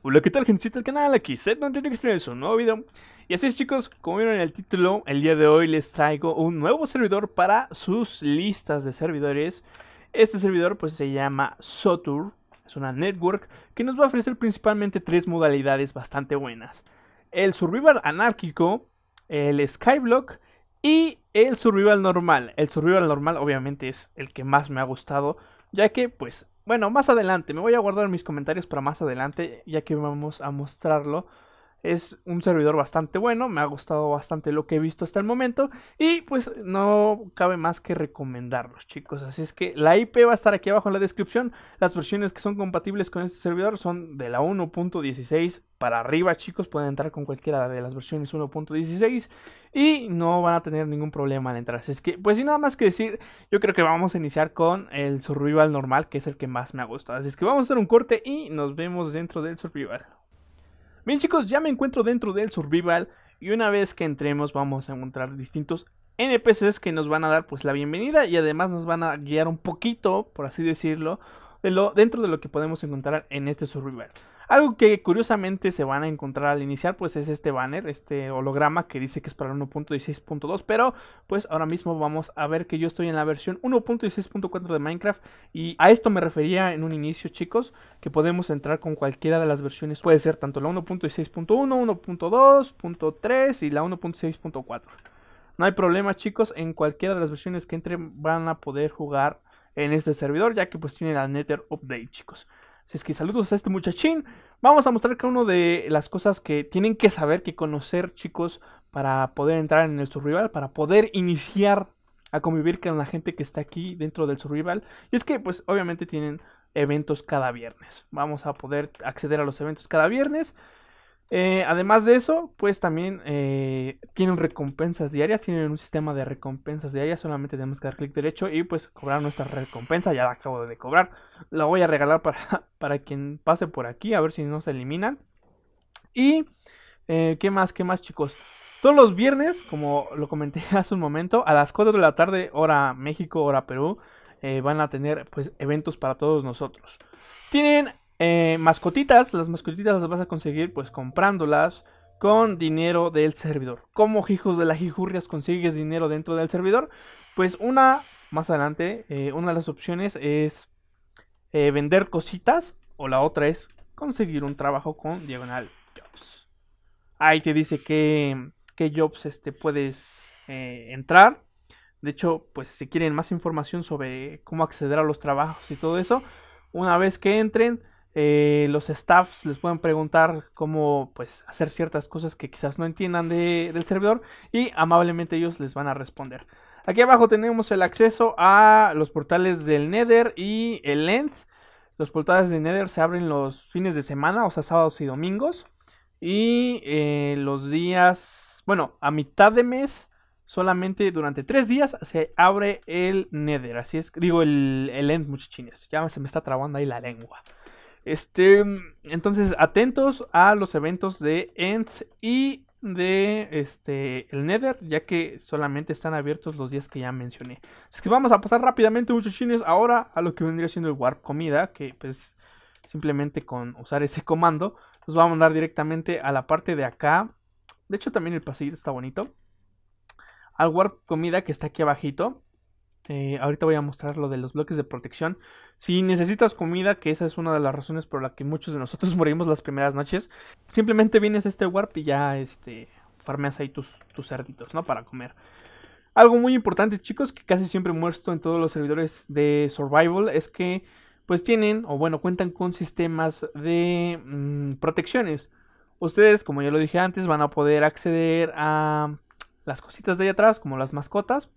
Hola, ¿qué tal, gente del canal? Aquí Seth, no tiene que estar su nuevo video. Y así es, chicos, como vieron en el título, el día de hoy les traigo un nuevo servidor para sus listas de servidores. Este servidor, pues, se llama Sotur. Es una network que nos va a ofrecer principalmente tres modalidades bastante buenas. El Survival Anárquico, el Skyblock y el Survival Normal. El Survival Normal, obviamente, es el que más me ha gustado, ya que, pues, bueno, más adelante, me voy a guardar mis comentarios para más adelante, ya que vamos a mostrarlo es un servidor bastante bueno, me ha gustado bastante lo que he visto hasta el momento y pues no cabe más que recomendarlos chicos. Así es que la IP va a estar aquí abajo en la descripción. Las versiones que son compatibles con este servidor son de la 1.16 para arriba chicos, pueden entrar con cualquiera de las versiones 1.16 y no van a tener ningún problema al entrar. Así es que pues sin nada más que decir, yo creo que vamos a iniciar con el survival normal que es el que más me ha gustado. Así es que vamos a hacer un corte y nos vemos dentro del survival. Bien chicos, ya me encuentro dentro del survival y una vez que entremos vamos a encontrar distintos NPCs que nos van a dar pues la bienvenida y además nos van a guiar un poquito, por así decirlo, dentro de lo que podemos encontrar en este survival. Algo que curiosamente se van a encontrar al iniciar, pues es este banner, este holograma que dice que es para 1.16.2, pero pues ahora mismo vamos a ver que yo estoy en la versión 1.16.4 de Minecraft y a esto me refería en un inicio, chicos, que podemos entrar con cualquiera de las versiones, puede ser tanto la 1.16.1, 1.2.3 y la 1.6.4. No hay problema chicos, en cualquiera de las versiones que entren van a poder jugar en este servidor, ya que pues tiene la Nether Update chicos. Así es que saludos a este muchachín. Vamos a mostrar que una de las cosas que tienen que saber, que conocer, chicos, para poder entrar en el survival, para poder iniciar a convivir con la gente que está aquí dentro del survival. Y es que, pues, obviamente tienen eventos cada viernes. Vamos a poder acceder a los eventos cada viernes. Eh, además de eso, pues también eh, tienen recompensas diarias, tienen un sistema de recompensas diarias, solamente tenemos que dar clic derecho y pues cobrar nuestra recompensa, ya la acabo de cobrar, la voy a regalar para, para quien pase por aquí, a ver si no se eliminan. Y, eh, ¿qué más, qué más chicos? Todos los viernes, como lo comenté hace un momento, a las 4 de la tarde, hora México, hora Perú, van a tener pues eventos para todos nosotros. Tienen eh, mascotitas, las mascotitas las vas a conseguir pues comprándolas con dinero del servidor. ¿Cómo hijos de las hijurrias consigues dinero dentro del servidor? Pues una, más adelante, eh, una de las opciones es eh, vender cositas o la otra es conseguir un trabajo con diagonal jobs. Ahí te dice que qué jobs este, puedes entrar. De hecho, pues si quieren más información sobre cómo acceder a los trabajos y todo eso, una vez que entren, eh, los staffs les pueden preguntar cómo pues, hacer ciertas cosas que quizás no entiendan del servidor y amablemente ellos les van a responder. Aquí abajo tenemos el acceso a los portales del Nether y el end Los portales del Nether se abren los fines de semana, o sea, sábados y domingos. Y eh, los días, bueno, a mitad de mes, solamente durante tres días se abre el Nether. Así es, digo, el, el End, muchachines. Ya se me está trabando ahí la lengua. Este, entonces, atentos a los eventos de End y de este el Nether, ya que solamente están abiertos los días que ya mencioné. Así que vamos a pasar rápidamente, muchachines, ahora a lo que vendría siendo el Warp Comida, que pues simplemente con usar ese comando nos va a mandar directamente a la parte de acá. De hecho, también el pasillo está bonito. Al Warp Comida que está aquí abajito. Eh, ahorita voy a mostrar lo de los bloques de protección. Si necesitas comida, que esa es una de las razones por la que muchos de nosotros morimos las primeras noches, simplemente vienes a este warp y ya este, farmeas ahí tus, cerditos, ¿no? Para comer. Algo muy importante, chicos, que casi siempre muerto en todos los servidores de Survival es que, pues tienen, o bueno, cuentan con sistemas de mm, protecciones. Ustedes, como ya lo dije antes, van a poder acceder a las cositas de ahí atrás, como las mascotas,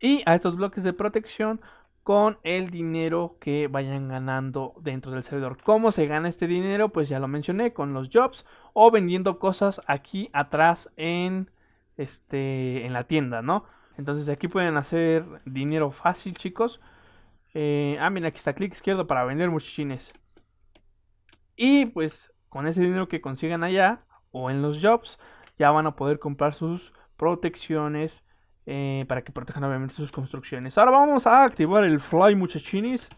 y a estos bloques de protección con el dinero que vayan ganando dentro del servidor. ¿Cómo se gana este dinero? Pues ya lo mencioné con los jobs o vendiendo cosas aquí atrás en este en la tienda, ¿no? Entonces aquí pueden hacer dinero fácil, chicos. Eh, ah, mira, aquí está clic izquierdo para vender muchachines. Y pues con ese dinero que consigan allá o en los jobs, ya van a poder comprar sus protecciones, eh, para que protejan obviamente sus construcciones. Ahora vamos a activar el Fly Muchachinis.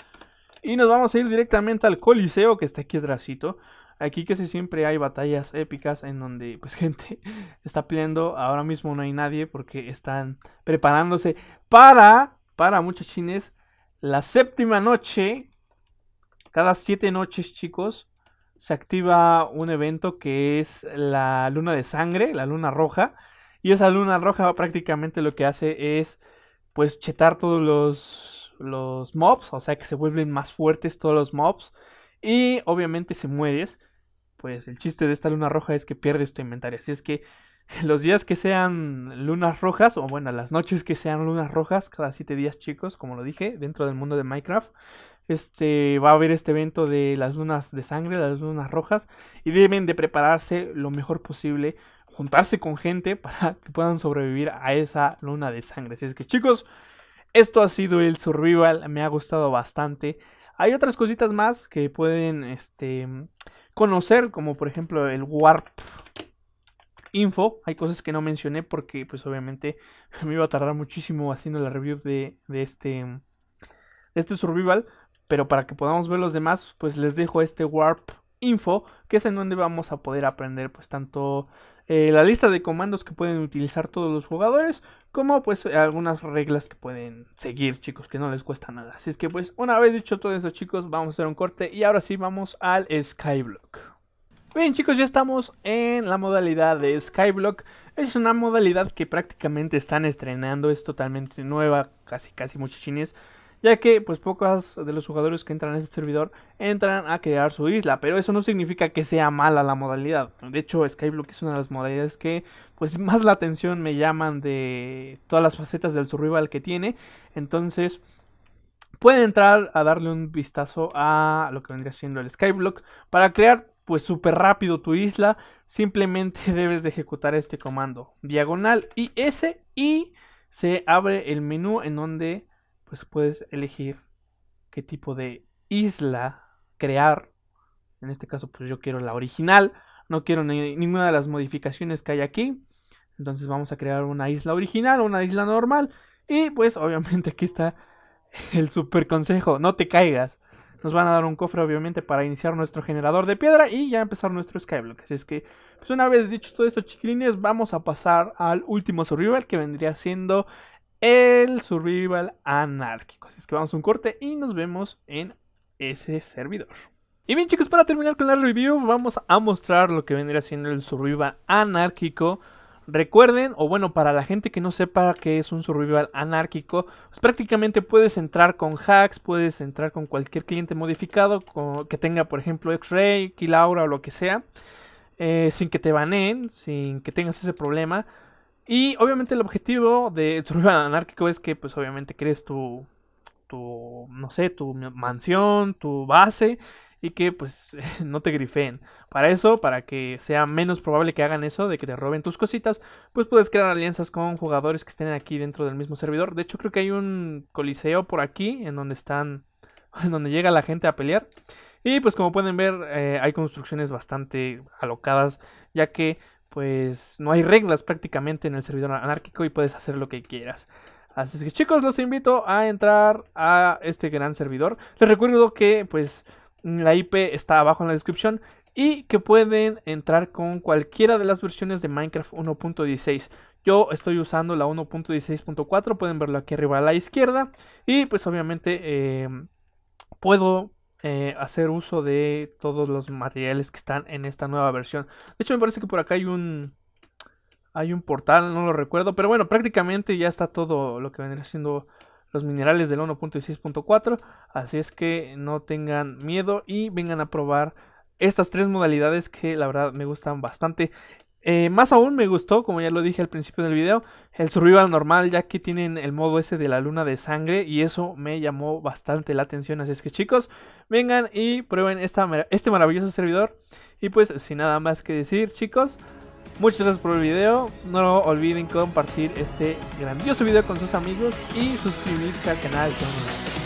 Y nos vamos a ir directamente al Coliseo que está aquí atrásito. Aquí casi siempre hay batallas épicas en donde pues gente está peleando. Ahora mismo no hay nadie porque están preparándose para, para muchachines, la séptima noche. Cada siete noches chicos se activa un evento que es la luna de sangre, la luna roja. Y esa luna roja prácticamente lo que hace es pues chetar todos los, los mobs, o sea que se vuelven más fuertes todos los mobs. Y obviamente se mueres, pues el chiste de esta luna roja es que pierdes tu inventario. Así es que los días que sean lunas rojas, o bueno, las noches que sean lunas rojas, cada 7 días chicos, como lo dije, dentro del mundo de Minecraft, este, va a haber este evento de las lunas de sangre, las lunas rojas, y deben de prepararse lo mejor posible juntarse con gente para que puedan sobrevivir a esa luna de sangre. Así es que chicos, esto ha sido el survival, me ha gustado bastante. Hay otras cositas más que pueden este, conocer, como por ejemplo el warp info. Hay cosas que no mencioné porque pues obviamente me iba a tardar muchísimo haciendo la review de, de este, de este survival. Pero para que podamos ver los demás, pues les dejo este warp info, que es en donde vamos a poder aprender pues tanto eh, la lista de comandos que pueden utilizar todos los jugadores, como pues algunas reglas que pueden seguir chicos, que no les cuesta nada. Así es que pues una vez dicho todo esto chicos, vamos a hacer un corte y ahora sí vamos al Skyblock. Bien chicos, ya estamos en la modalidad de Skyblock. Es una modalidad que prácticamente están estrenando, es totalmente nueva, casi casi muchachines ya que pues pocas de los jugadores que entran a este servidor entran a crear su isla, pero eso no significa que sea mala la modalidad. De hecho, Skyblock es una de las modalidades que pues más la atención me llaman de todas las facetas del survival que tiene, entonces pueden entrar a darle un vistazo a lo que vendría siendo el Skyblock para crear pues súper rápido tu isla, simplemente debes de ejecutar este comando diagonal y S y se abre el menú en donde pues puedes elegir qué tipo de isla crear. En este caso, pues yo quiero la original, no quiero ninguna de las modificaciones que hay aquí. Entonces vamos a crear una isla original, una isla normal. Y pues obviamente aquí está el super consejo, no te caigas. Nos van a dar un cofre obviamente para iniciar nuestro generador de piedra y ya empezar nuestro skyblock. Así es que, pues una vez dicho todo esto chiquilines, vamos a pasar al último survival que vendría siendo el survival anárquico. Así es que vamos a un corte y nos vemos en ese servidor. Y bien chicos, para terminar con la review vamos a mostrar lo que vendría siendo el survival anárquico. Recuerden, o bueno, para la gente que no sepa que es un survival anárquico, pues prácticamente puedes entrar con hacks, puedes entrar con cualquier cliente modificado que tenga, por ejemplo, X-Ray, Kilaura o lo que sea, eh, sin que te baneen, sin que tengas ese problema. Y obviamente el objetivo de Survival Anárquico es que, pues obviamente, crees tu, tu, no sé, tu mansión, tu base y que pues no te grifeen. Para eso, para que sea menos probable que hagan eso de que te roben tus cositas, pues puedes crear alianzas con jugadores que estén aquí dentro del mismo servidor. De hecho, creo que hay un coliseo por aquí en donde están en donde llega la gente a pelear. Y pues como pueden ver, eh, hay construcciones bastante alocadas, ya que pues no hay reglas prácticamente en el servidor anárquico y puedes hacer lo que quieras. Así que chicos, los invito a entrar a este gran servidor. Les recuerdo que pues la IP está abajo en la descripción y que pueden entrar con cualquiera de las versiones de Minecraft 1.16. Yo estoy usando la 1.16.4, pueden verlo aquí arriba a la izquierda y pues obviamente eh, puedo eh, hacer uso de todos los materiales que están en esta nueva versión. De hecho, me parece que por acá hay un. Hay un portal, no lo recuerdo. Pero bueno, prácticamente ya está todo lo que vendría siendo los minerales del 1.6.4. Así es que no tengan miedo y vengan a probar estas tres modalidades que la verdad me gustan bastante. Eh, más aún me gustó, como ya lo dije al principio del video, el survival normal, ya que tienen el modo ese de la luna de sangre y eso me llamó bastante la atención. Así es que chicos, vengan y prueben este maravilloso servidor. Y pues sin nada más que decir chicos, muchas gracias por el video. No olviden compartir este grandioso video con sus amigos y suscribirse al canal.